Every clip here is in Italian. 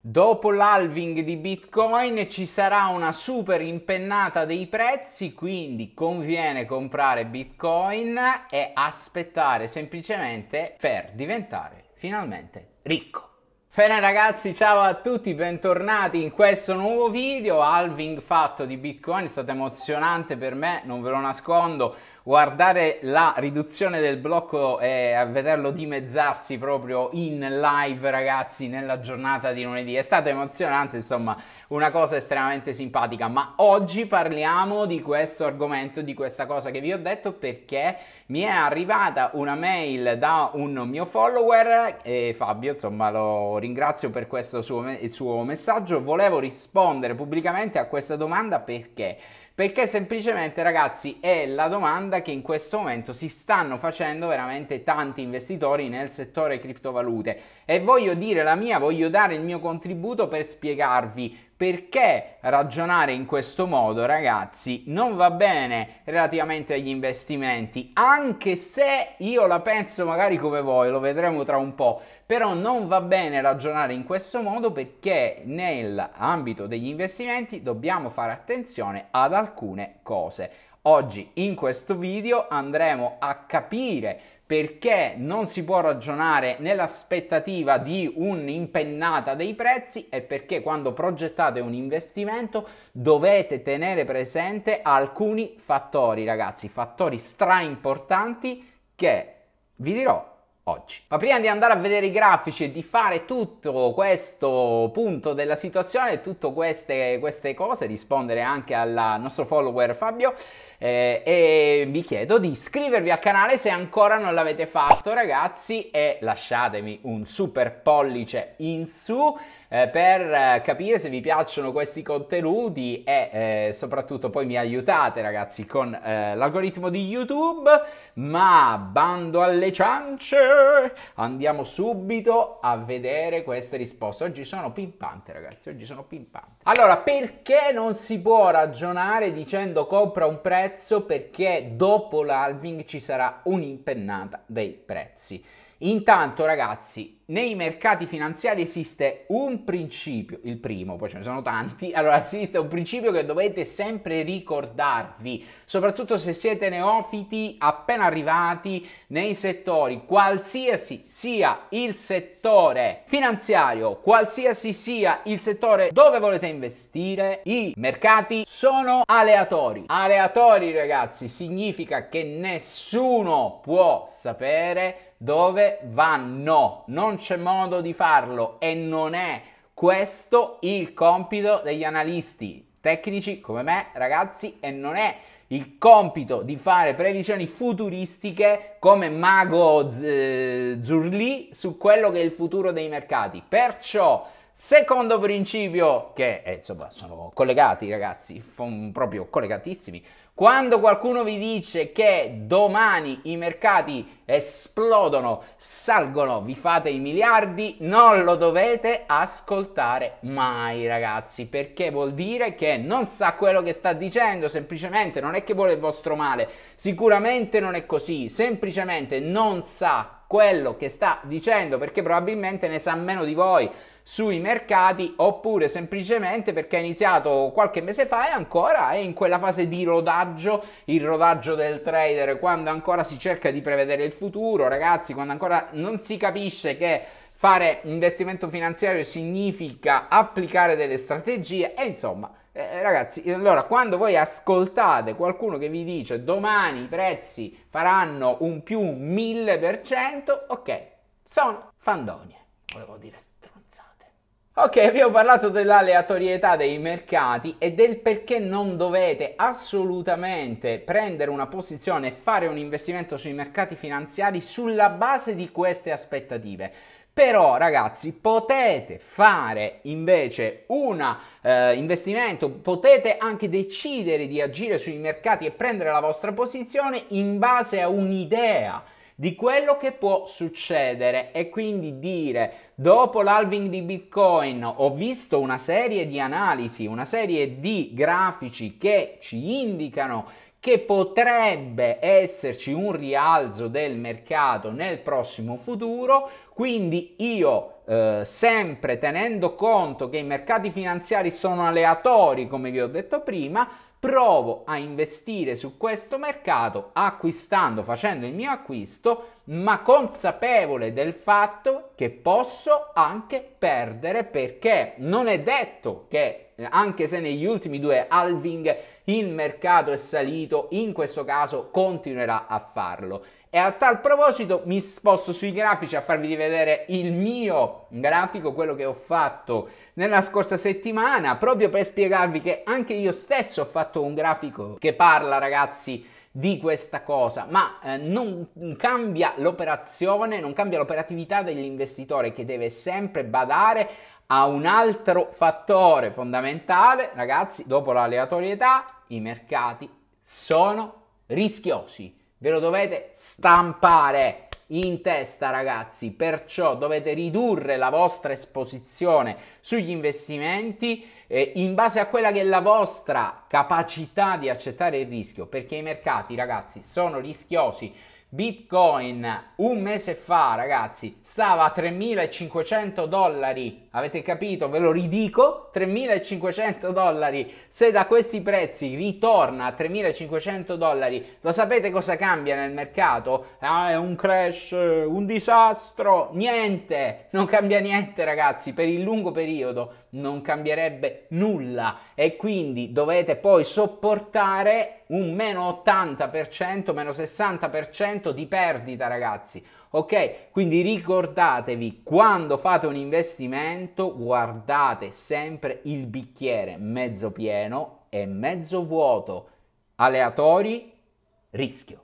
Dopo l'halving di Bitcoin ci sarà una super impennata dei prezzi, quindi conviene comprare Bitcoin e aspettare semplicemente per diventare finalmente ricco. Bene ragazzi, ciao a tutti, bentornati in questo nuovo video, halving fatto di Bitcoin, è stato emozionante per me, non ve lo nascondo, guardare la riduzione del blocco e a vederlo dimezzarsi proprio in live ragazzi nella giornata di lunedì è stato emozionante insomma una cosa estremamente simpatica ma oggi parliamo di questo argomento di questa cosa che vi ho detto perché mi è arrivata una mail da un mio follower e Fabio insomma lo ringrazio per questo suo, me- suo messaggio volevo rispondere pubblicamente a questa domanda perché perché semplicemente ragazzi è la domanda domanda che in questo momento si stanno facendo veramente tanti investitori nel settore criptovalute e voglio dire la mia, voglio dare il mio contributo per spiegarvi perché ragionare in questo modo, ragazzi, non va bene relativamente agli investimenti, anche se io la penso magari come voi, lo vedremo tra un po', però non va bene ragionare in questo modo perché nell'ambito degli investimenti dobbiamo fare attenzione ad alcune cose. Oggi in questo video andremo a capire perché non si può ragionare nell'aspettativa di un'impennata dei prezzi e perché quando progettate un investimento dovete tenere presente alcuni fattori, ragazzi, fattori straimportanti che vi dirò oggi. Ma prima di andare a vedere i grafici e di fare tutto questo punto della situazione, tutte queste, queste cose, rispondere anche al nostro follower Fabio, eh, e vi chiedo di iscrivervi al canale se ancora non l'avete fatto ragazzi e lasciatemi un super pollice in su eh, per eh, capire se vi piacciono questi contenuti e eh, soprattutto poi mi aiutate ragazzi con eh, l'algoritmo di YouTube, ma bando alle ciance! Andiamo subito a vedere queste risposte. Oggi sono pimpante, ragazzi. Oggi sono pimpante. Allora, perché non si può ragionare dicendo compra un prezzo? Perché dopo l'alving ci sarà un'impennata dei prezzi. Intanto, ragazzi, nei mercati finanziari esiste un principio, il primo, poi ce ne sono tanti, allora esiste un principio che dovete sempre ricordarvi, soprattutto se siete neofiti appena arrivati nei settori, qualsiasi sia il settore finanziario, qualsiasi sia il settore dove volete investire, i mercati sono aleatori. Aleatori ragazzi significa che nessuno può sapere dove vanno, non c'è modo di farlo e non è questo il compito degli analisti tecnici come me, ragazzi, e non è il compito di fare previsioni futuristiche come mago z- eh, Zurli su quello che è il futuro dei mercati. Perciò, secondo principio, che eh, insomma sono collegati, ragazzi, proprio collegatissimi, quando qualcuno vi dice che domani i mercati esplodono, salgono, vi fate i miliardi, non lo dovete ascoltare mai, ragazzi, perché vuol dire che non sa quello che sta dicendo, semplicemente non è che vuole il vostro male, sicuramente non è così, semplicemente non sa quello che sta dicendo perché probabilmente ne sa meno di voi sui mercati oppure semplicemente perché ha iniziato qualche mese fa e ancora è in quella fase di rodaggio, il rodaggio del trader, quando ancora si cerca di prevedere il futuro, ragazzi, quando ancora non si capisce che fare investimento finanziario significa applicare delle strategie e insomma eh, ragazzi, allora quando voi ascoltate qualcuno che vi dice domani i prezzi faranno un più 1000%, ok, sono fandonie, volevo dire stronzate. Ok, abbiamo parlato dell'aleatorietà dei mercati e del perché non dovete assolutamente prendere una posizione e fare un investimento sui mercati finanziari sulla base di queste aspettative. Però ragazzi potete fare invece un eh, investimento, potete anche decidere di agire sui mercati e prendere la vostra posizione in base a un'idea di quello che può succedere e quindi dire dopo l'alving di Bitcoin ho visto una serie di analisi, una serie di grafici che ci indicano che potrebbe esserci un rialzo del mercato nel prossimo futuro, quindi io eh, sempre tenendo conto che i mercati finanziari sono aleatori, come vi ho detto prima, provo a investire su questo mercato acquistando, facendo il mio acquisto, ma consapevole del fatto che posso anche perdere perché non è detto che eh, anche se negli ultimi due halving il mercato è salito, in questo caso continuerà a farlo. E a tal proposito mi sposto sui grafici a farvi rivedere il mio grafico, quello che ho fatto nella scorsa settimana, proprio per spiegarvi che anche io stesso ho fatto un grafico che parla, ragazzi, di questa cosa, ma eh, non cambia l'operazione, non cambia l'operatività dell'investitore che deve sempre badare a un altro fattore fondamentale, ragazzi, dopo l'aleatorietà, i mercati sono rischiosi. Ve lo dovete stampare in testa ragazzi, perciò dovete ridurre la vostra esposizione sugli investimenti eh, in base a quella che è la vostra capacità di accettare il rischio, perché i mercati ragazzi sono rischiosi. Bitcoin un mese fa ragazzi stava a 3.500 dollari Avete capito? Ve lo ridico, 3.500 dollari. Se da questi prezzi ritorna a 3.500 dollari, lo sapete cosa cambia nel mercato? Ah, è un crash, un disastro, niente, non cambia niente ragazzi, per il lungo periodo non cambierebbe nulla e quindi dovete poi sopportare un meno 80%, meno 60% di perdita ragazzi ok? Quindi ricordatevi quando fate un investimento guardate sempre il bicchiere mezzo pieno e mezzo vuoto, aleatori, rischio.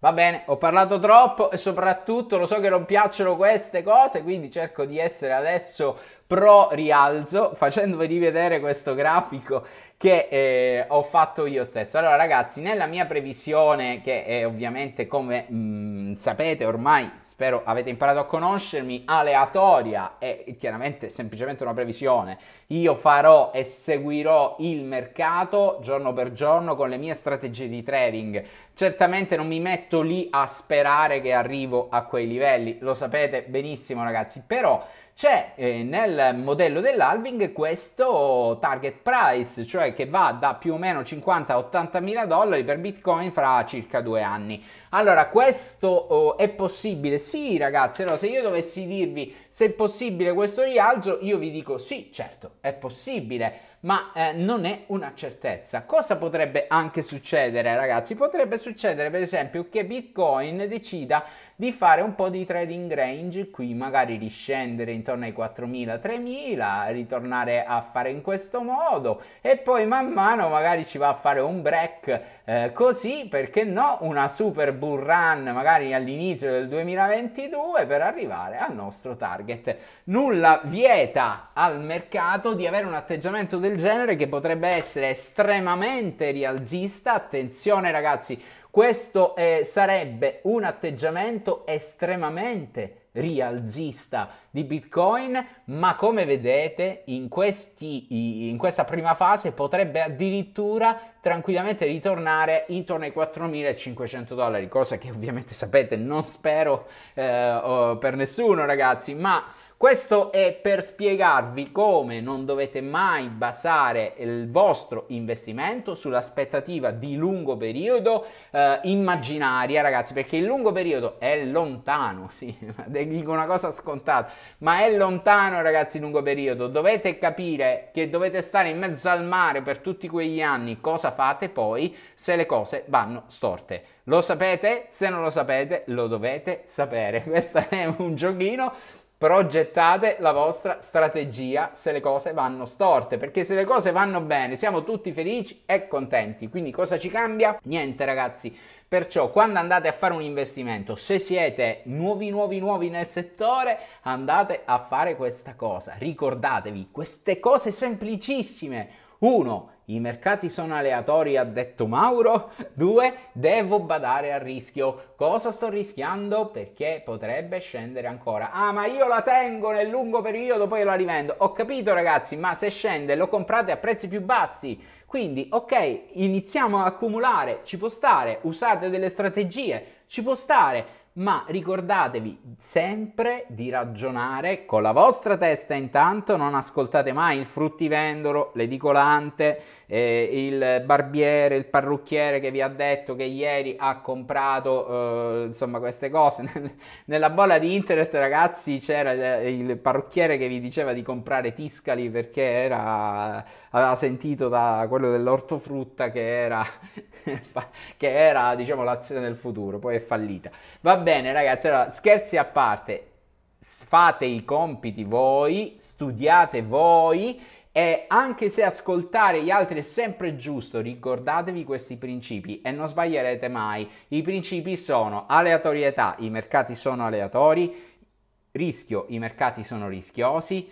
Va bene, ho parlato troppo e soprattutto lo so che non piacciono queste cose, quindi cerco di essere adesso pro rialzo facendovi rivedere questo grafico che eh, ho fatto io stesso. Allora ragazzi, nella mia previsione, che è ovviamente come... Mh, mm, Mm, sapete ormai, spero avete imparato a conoscermi, aleatoria è chiaramente semplicemente una previsione. Io farò e seguirò il mercato giorno per giorno con le mie strategie di trading. Certamente non mi metto lì a sperare che arrivo a quei livelli, lo sapete benissimo ragazzi, però c'è eh, nel modello dell'halving questo target price, cioè che va da più o meno 50 a 80 mila dollari per Bitcoin fra circa due anni. Allora, questo oh, è possibile? Sì, ragazzi, allora se io dovessi dirvi se è possibile questo rialzo, io vi dico sì, certo, è possibile ma eh, non è una certezza. Cosa potrebbe anche succedere, ragazzi? Potrebbe succedere, per esempio, che Bitcoin decida di fare un po' di trading range qui, magari riscendere intorno ai 4.000-3.000, ritornare a fare in questo modo e poi man mano magari ci va a fare un break eh, così, perché no, una super bull run magari all'inizio del 2022 per arrivare al nostro target. Nulla vieta al mercato di avere un atteggiamento del del genere che potrebbe essere estremamente rialzista. Attenzione ragazzi, questo eh, sarebbe un atteggiamento estremamente rialzista di Bitcoin, ma come vedete in, questi, in questa prima fase potrebbe addirittura tranquillamente ritornare intorno ai 4.500 dollari, cosa che ovviamente sapete non spero eh, per nessuno ragazzi, ma questo è per spiegarvi come non dovete mai basare il vostro investimento sull'aspettativa di lungo periodo eh, immaginaria, ragazzi, perché il lungo periodo è lontano, sì, dico una cosa scontata, ma è lontano ragazzi lungo periodo, dovete capire che dovete stare in mezzo al mare per tutti quegli anni, cosa fate poi se le cose vanno storte? Lo sapete? Se non lo sapete lo dovete sapere, questo è un giochino progettate la vostra strategia se le cose vanno storte, perché se le cose vanno bene siamo tutti felici e contenti, quindi cosa ci cambia? Niente ragazzi, perciò quando andate a fare un investimento, se siete nuovi nuovi nuovi nel settore, andate a fare questa cosa, ricordatevi queste cose semplicissime, uno i mercati sono aleatori, ha detto Mauro. Due, Devo badare al rischio. Cosa sto rischiando? Perché potrebbe scendere ancora. Ah, ma io la tengo nel lungo periodo, poi la rivendo. Ho capito, ragazzi, ma se scende lo comprate a prezzi più bassi. Quindi, ok, iniziamo a accumulare, ci può stare, usate delle strategie, ci può stare, ma ricordatevi sempre di ragionare con la vostra testa intanto, non ascoltate mai il fruttivendolo, l'edicolante, eh, il barbiere, il parrucchiere che vi ha detto che ieri ha comprato eh, insomma queste cose. Nella bolla di internet, ragazzi, c'era il, il parrucchiere che vi diceva di comprare Tiscali perché era, aveva sentito da quello dell'ortofrutta che era, che era diciamo, l'azione del futuro, poi è fallita. Va bene, ragazzi, allora, scherzi a parte fate i compiti voi, studiate voi e anche se ascoltare gli altri è sempre giusto, ricordatevi questi principi e non sbaglierete mai. I principi sono aleatorietà, i mercati sono aleatori, rischio, i mercati sono rischiosi.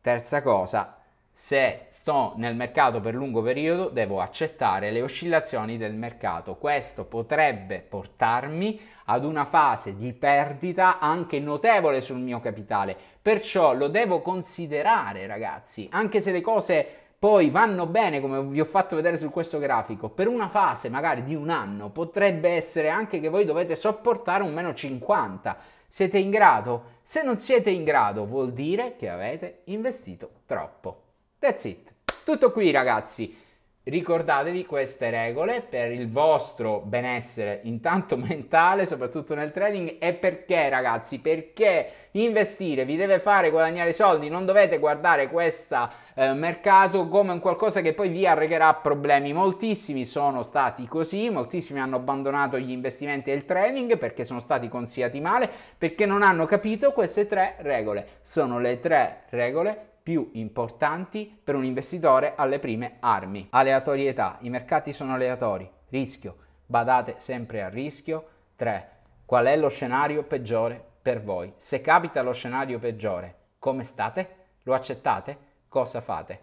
Terza cosa, se sto nel mercato per lungo periodo devo accettare le oscillazioni del mercato. Questo potrebbe portarmi ad una fase di perdita anche notevole sul mio capitale, perciò lo devo considerare ragazzi, anche se le cose poi vanno bene come vi ho fatto vedere su questo grafico, per una fase magari di un anno potrebbe essere anche che voi dovete sopportare un meno 50. Siete in grado? Se non siete in grado vuol dire che avete investito troppo. That's it. Tutto qui ragazzi. Ricordatevi queste regole per il vostro benessere intanto mentale, soprattutto nel trading e perché ragazzi, perché investire vi deve fare guadagnare soldi, non dovete guardare questo eh, mercato come un qualcosa che poi vi arrecherà problemi. Moltissimi sono stati così, moltissimi hanno abbandonato gli investimenti e il trading perché sono stati consigliati male, perché non hanno capito queste tre regole. Sono le tre regole più importanti per un investitore alle prime armi. Aleatorietà, i mercati sono aleatori, rischio, badate sempre al rischio. 3. Qual è lo scenario peggiore per voi? Se capita lo scenario peggiore, come state? Lo accettate? Cosa fate?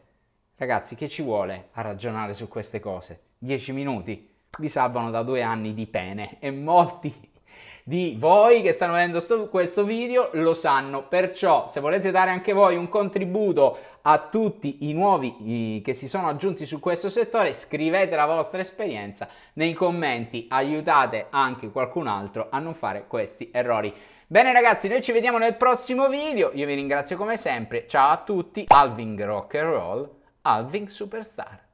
Ragazzi, che ci vuole a ragionare su queste cose? 10 minuti vi salvano da due anni di pene e molti di voi che stanno vedendo sto, questo video lo sanno, perciò se volete dare anche voi un contributo a tutti i nuovi che si sono aggiunti su questo settore, scrivete la vostra esperienza nei commenti, aiutate anche qualcun altro a non fare questi errori. Bene ragazzi, noi ci vediamo nel prossimo video, io vi ringrazio come sempre, ciao a tutti, Alving Rock and Roll, Alving Superstar.